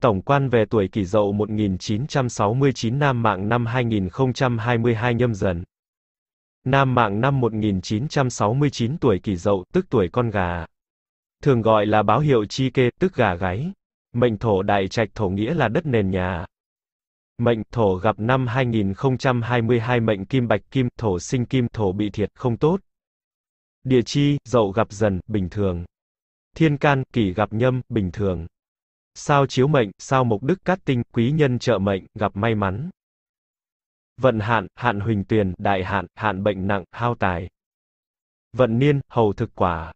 Tổng quan về tuổi kỷ dậu 1969 Nam mạng năm 2022 nhâm dần. Nam mạng năm 1969 tuổi kỷ dậu, tức tuổi con gà. Thường gọi là báo hiệu chi kê, tức gà gáy. Mệnh thổ đại trạch thổ nghĩa là đất nền nhà. Mệnh thổ gặp năm 2022 mệnh kim bạch kim, thổ sinh kim, thổ bị thiệt, không tốt. Địa chi, dậu gặp dần, bình thường. Thiên can, kỷ gặp nhâm, bình thường sao chiếu mệnh, sao mục đức cát tinh, quý nhân trợ mệnh, gặp may mắn. Vận hạn, hạn huỳnh tuyền, đại hạn, hạn bệnh nặng, hao tài. Vận niên, hầu thực quả.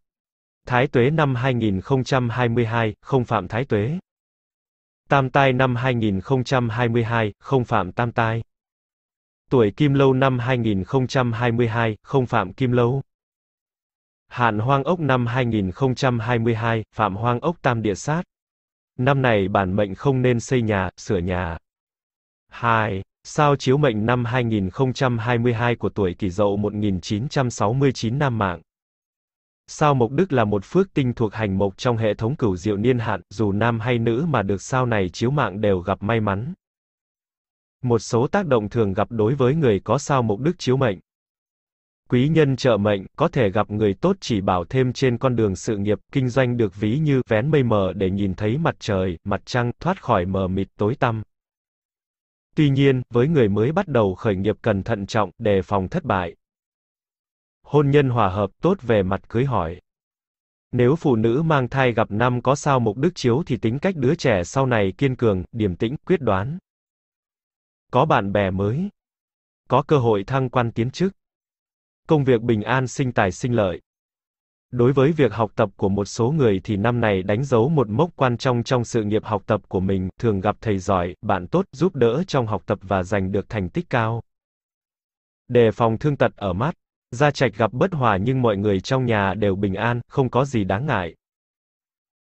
Thái tuế năm 2022, không phạm thái tuế. Tam tai năm 2022, không phạm tam tai. Tuổi kim lâu năm 2022, không phạm kim lâu. Hạn hoang ốc năm 2022, phạm hoang ốc tam địa sát. Năm này bản mệnh không nên xây nhà, sửa nhà. 2. Sao chiếu mệnh năm 2022 của tuổi kỷ dậu 1969 nam mạng. Sao Mộc Đức là một phước tinh thuộc hành mộc trong hệ thống cửu diệu niên hạn, dù nam hay nữ mà được sao này chiếu mạng đều gặp may mắn. Một số tác động thường gặp đối với người có sao Mộc Đức chiếu mệnh. Quý nhân trợ mệnh, có thể gặp người tốt chỉ bảo thêm trên con đường sự nghiệp, kinh doanh được ví như vén mây mờ để nhìn thấy mặt trời, mặt trăng, thoát khỏi mờ mịt tối tăm. Tuy nhiên, với người mới bắt đầu khởi nghiệp cần thận trọng, đề phòng thất bại. Hôn nhân hòa hợp tốt về mặt cưới hỏi. Nếu phụ nữ mang thai gặp năm có sao mục đức chiếu thì tính cách đứa trẻ sau này kiên cường, điềm tĩnh, quyết đoán. Có bạn bè mới. Có cơ hội thăng quan tiến chức công việc bình an sinh tài sinh lợi. Đối với việc học tập của một số người thì năm này đánh dấu một mốc quan trọng trong sự nghiệp học tập của mình, thường gặp thầy giỏi, bạn tốt, giúp đỡ trong học tập và giành được thành tích cao. Đề phòng thương tật ở mắt, gia trạch gặp bất hòa nhưng mọi người trong nhà đều bình an, không có gì đáng ngại.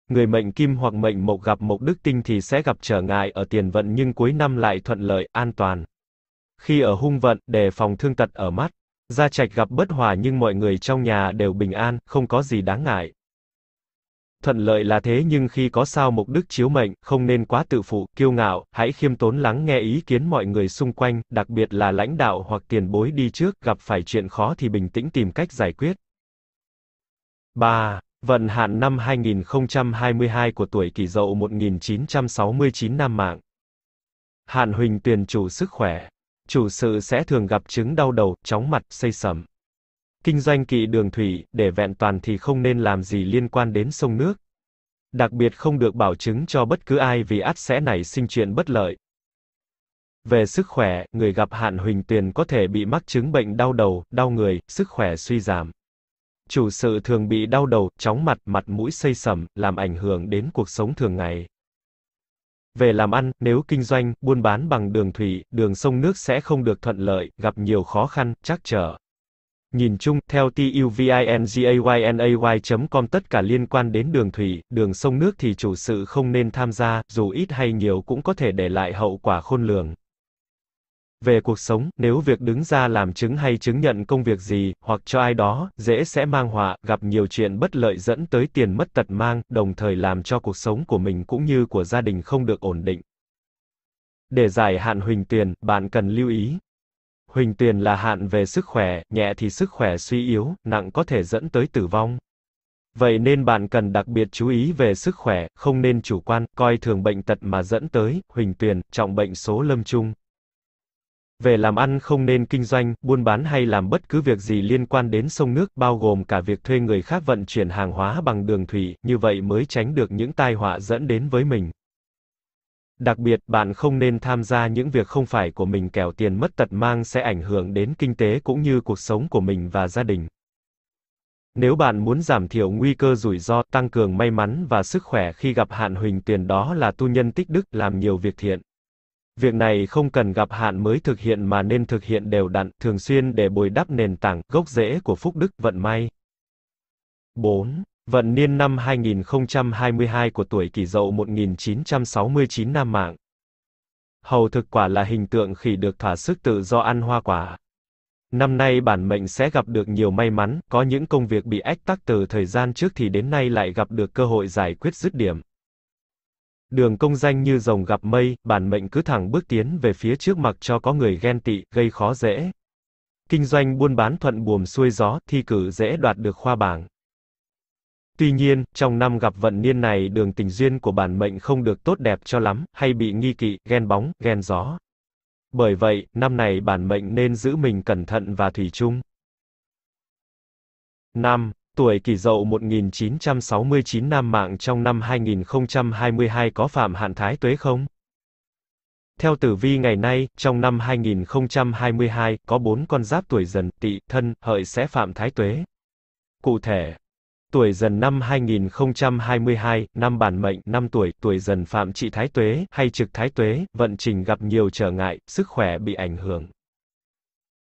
Người mệnh kim hoặc mệnh mộc gặp mộc đức tinh thì sẽ gặp trở ngại ở tiền vận nhưng cuối năm lại thuận lợi, an toàn. Khi ở hung vận, đề phòng thương tật ở mắt. Gia Trạch gặp bất hòa nhưng mọi người trong nhà đều bình an, không có gì đáng ngại. Thuận lợi là thế nhưng khi có sao mục đức chiếu mệnh, không nên quá tự phụ, kiêu ngạo, hãy khiêm tốn lắng nghe ý kiến mọi người xung quanh, đặc biệt là lãnh đạo hoặc tiền bối đi trước, gặp phải chuyện khó thì bình tĩnh tìm cách giải quyết. 3. Vận hạn năm 2022 của tuổi kỷ dậu 1969 năm mạng. Hạn Huỳnh tuyền chủ sức khỏe chủ sự sẽ thường gặp chứng đau đầu, chóng mặt, xây sẩm. Kinh doanh kỵ đường thủy, để vẹn toàn thì không nên làm gì liên quan đến sông nước. Đặc biệt không được bảo chứng cho bất cứ ai vì ắt sẽ nảy sinh chuyện bất lợi. Về sức khỏe, người gặp hạn huỳnh tuyền có thể bị mắc chứng bệnh đau đầu, đau người, sức khỏe suy giảm. Chủ sự thường bị đau đầu, chóng mặt, mặt mũi xây sẩm, làm ảnh hưởng đến cuộc sống thường ngày. Về làm ăn, nếu kinh doanh, buôn bán bằng đường thủy, đường sông nước sẽ không được thuận lợi, gặp nhiều khó khăn, trắc trở. Nhìn chung, theo tuvingayynay.com tất cả liên quan đến đường thủy, đường sông nước thì chủ sự không nên tham gia, dù ít hay nhiều cũng có thể để lại hậu quả khôn lường. Về cuộc sống, nếu việc đứng ra làm chứng hay chứng nhận công việc gì, hoặc cho ai đó, dễ sẽ mang họa, gặp nhiều chuyện bất lợi dẫn tới tiền mất tật mang, đồng thời làm cho cuộc sống của mình cũng như của gia đình không được ổn định. Để giải hạn huỳnh tiền, bạn cần lưu ý. Huỳnh tiền là hạn về sức khỏe, nhẹ thì sức khỏe suy yếu, nặng có thể dẫn tới tử vong. Vậy nên bạn cần đặc biệt chú ý về sức khỏe, không nên chủ quan, coi thường bệnh tật mà dẫn tới, huỳnh tiền, trọng bệnh số lâm chung. Về làm ăn không nên kinh doanh, buôn bán hay làm bất cứ việc gì liên quan đến sông nước, bao gồm cả việc thuê người khác vận chuyển hàng hóa bằng đường thủy, như vậy mới tránh được những tai họa dẫn đến với mình. Đặc biệt, bạn không nên tham gia những việc không phải của mình kẻo tiền mất tật mang sẽ ảnh hưởng đến kinh tế cũng như cuộc sống của mình và gia đình. Nếu bạn muốn giảm thiểu nguy cơ rủi ro, tăng cường may mắn và sức khỏe khi gặp hạn huỳnh tiền đó là tu nhân tích đức, làm nhiều việc thiện. Việc này không cần gặp hạn mới thực hiện mà nên thực hiện đều đặn, thường xuyên để bồi đắp nền tảng, gốc rễ của phúc đức, vận may. 4. Vận niên năm 2022 của tuổi kỷ dậu 1969 Nam Mạng. Hầu thực quả là hình tượng khỉ được thỏa sức tự do ăn hoa quả. Năm nay bản mệnh sẽ gặp được nhiều may mắn, có những công việc bị ách tắc từ thời gian trước thì đến nay lại gặp được cơ hội giải quyết dứt điểm. Đường công danh như rồng gặp mây, bản mệnh cứ thẳng bước tiến về phía trước mặc cho có người ghen tị, gây khó dễ. Kinh doanh buôn bán thuận buồm xuôi gió, thi cử dễ đoạt được khoa bảng. Tuy nhiên, trong năm gặp vận niên này đường tình duyên của bản mệnh không được tốt đẹp cho lắm, hay bị nghi kỵ, ghen bóng, ghen gió. Bởi vậy, năm này bản mệnh nên giữ mình cẩn thận và thủy chung. 5 tuổi kỷ dậu 1969 nam mạng trong năm 2022 có phạm hạn thái tuế không? Theo tử vi ngày nay, trong năm 2022, có 4 con giáp tuổi dần, tỵ, thân, hợi sẽ phạm thái tuế. Cụ thể, tuổi dần năm 2022, năm bản mệnh, năm tuổi, tuổi dần phạm trị thái tuế, hay trực thái tuế, vận trình gặp nhiều trở ngại, sức khỏe bị ảnh hưởng.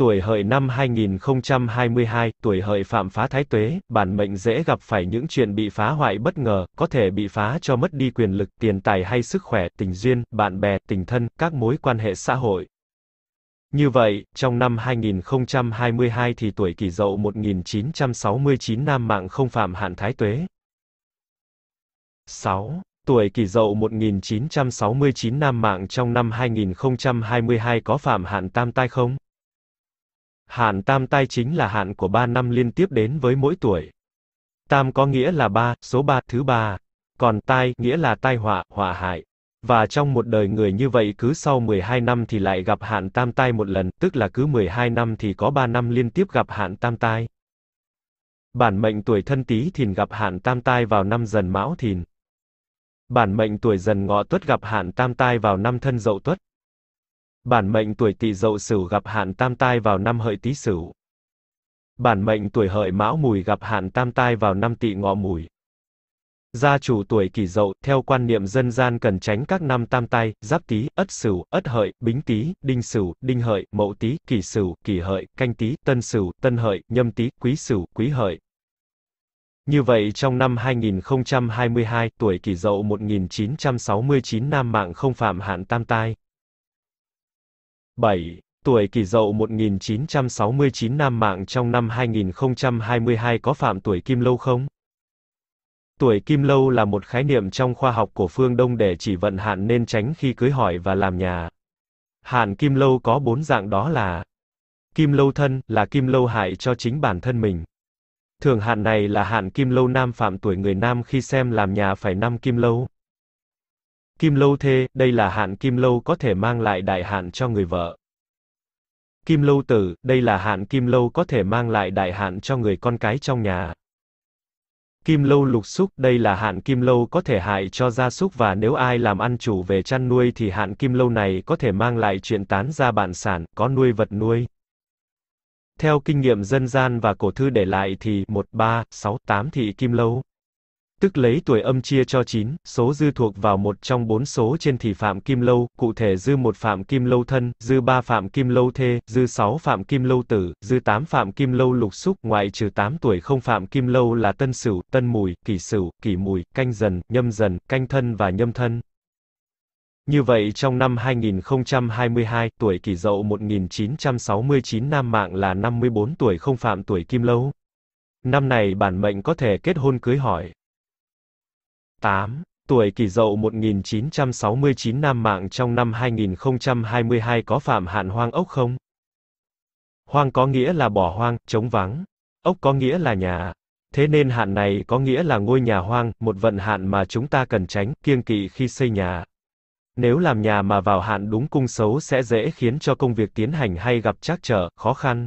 Tuổi hợi năm 2022, tuổi hợi phạm phá thái tuế, bản mệnh dễ gặp phải những chuyện bị phá hoại bất ngờ, có thể bị phá cho mất đi quyền lực, tiền tài hay sức khỏe, tình duyên, bạn bè, tình thân, các mối quan hệ xã hội. Như vậy, trong năm 2022 thì tuổi kỷ dậu 1969 nam mạng không phạm hạn thái tuế. 6. Tuổi kỷ dậu 1969 nam mạng trong năm 2022 có phạm hạn tam tai không? Hạn tam tai chính là hạn của 3 năm liên tiếp đến với mỗi tuổi. Tam có nghĩa là ba, số 3, thứ ba. Còn tai, nghĩa là tai họa, họa hại. Và trong một đời người như vậy cứ sau 12 năm thì lại gặp hạn tam tai một lần, tức là cứ 12 năm thì có 3 năm liên tiếp gặp hạn tam tai. Bản mệnh tuổi thân tý thìn gặp hạn tam tai vào năm dần mão thìn. Bản mệnh tuổi dần ngọ tuất gặp hạn tam tai vào năm thân dậu tuất. Bản mệnh tuổi Tỵ Dậu Sửu gặp hạn tam tai vào năm Hợi Tý Sửu. Bản mệnh tuổi Hợi Mão Mùi gặp hạn tam tai vào năm Tỵ Ngọ Mùi. Gia chủ tuổi Kỷ Dậu, theo quan niệm dân gian cần tránh các năm tam tai, Giáp Tý, Ất Sửu, Ất Hợi, Bính Tý, Đinh Sửu, Đinh Hợi, Mậu Tý, Kỷ Sửu, Kỷ Hợi, Canh Tý, Tân Sửu, Tân Hợi, Nhâm Tý, Quý Sửu, Quý Hợi. Như vậy trong năm 2022, tuổi Kỷ Dậu 1969 nam mạng không phạm hạn tam tai. 7, tuổi kỷ dậu 1969 nam mạng trong năm 2022 có phạm tuổi kim lâu không? Tuổi kim lâu là một khái niệm trong khoa học của phương Đông để chỉ vận hạn nên tránh khi cưới hỏi và làm nhà. Hạn kim lâu có bốn dạng đó là Kim lâu thân là kim lâu hại cho chính bản thân mình. Thường hạn này là hạn kim lâu nam phạm tuổi người nam khi xem làm nhà phải năm kim lâu. Kim lâu thê, đây là hạn kim lâu có thể mang lại đại hạn cho người vợ. Kim lâu tử, đây là hạn kim lâu có thể mang lại đại hạn cho người con cái trong nhà. Kim lâu lục xúc, đây là hạn kim lâu có thể hại cho gia súc và nếu ai làm ăn chủ về chăn nuôi thì hạn kim lâu này có thể mang lại chuyện tán ra bản sản, có nuôi vật nuôi. Theo kinh nghiệm dân gian và cổ thư để lại thì 1, 3, 6, 8 thị kim lâu tức lấy tuổi âm chia cho 9, số dư thuộc vào một trong bốn số trên thì phạm kim lâu, cụ thể dư một phạm kim lâu thân, dư ba phạm kim lâu thê, dư 6 phạm kim lâu tử, dư 8 phạm kim lâu lục xúc, ngoại trừ 8 tuổi không phạm kim lâu là tân sửu, tân mùi, kỷ sửu, kỷ mùi, canh dần, nhâm dần, canh thân và nhâm thân. Như vậy trong năm 2022, tuổi kỷ dậu 1969 nam mạng là 54 tuổi không phạm tuổi kim lâu. Năm này bản mệnh có thể kết hôn cưới hỏi. 8 tuổi kỷ dậu 1969 nam mạng trong năm 2022 có phạm hạn hoang ốc không? Hoang có nghĩa là bỏ hoang, trống vắng. Ốc có nghĩa là nhà. Thế nên hạn này có nghĩa là ngôi nhà hoang, một vận hạn mà chúng ta cần tránh, kiêng kỵ khi xây nhà. Nếu làm nhà mà vào hạn đúng cung xấu sẽ dễ khiến cho công việc tiến hành hay gặp trắc trở, khó khăn.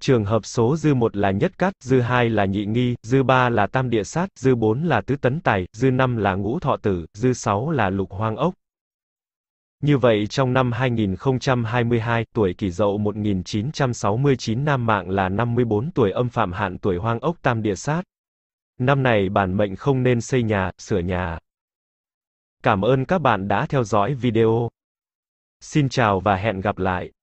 Trường hợp số dư 1 là nhất cát, dư 2 là nhị nghi, dư 3 là tam địa sát, dư 4 là tứ tấn tài, dư 5 là ngũ thọ tử, dư 6 là lục hoang ốc. Như vậy trong năm 2022, tuổi kỷ dậu 1969 nam mạng là 54 tuổi âm phạm hạn tuổi hoang ốc tam địa sát. Năm này bản mệnh không nên xây nhà, sửa nhà. Cảm ơn các bạn đã theo dõi video. Xin chào và hẹn gặp lại.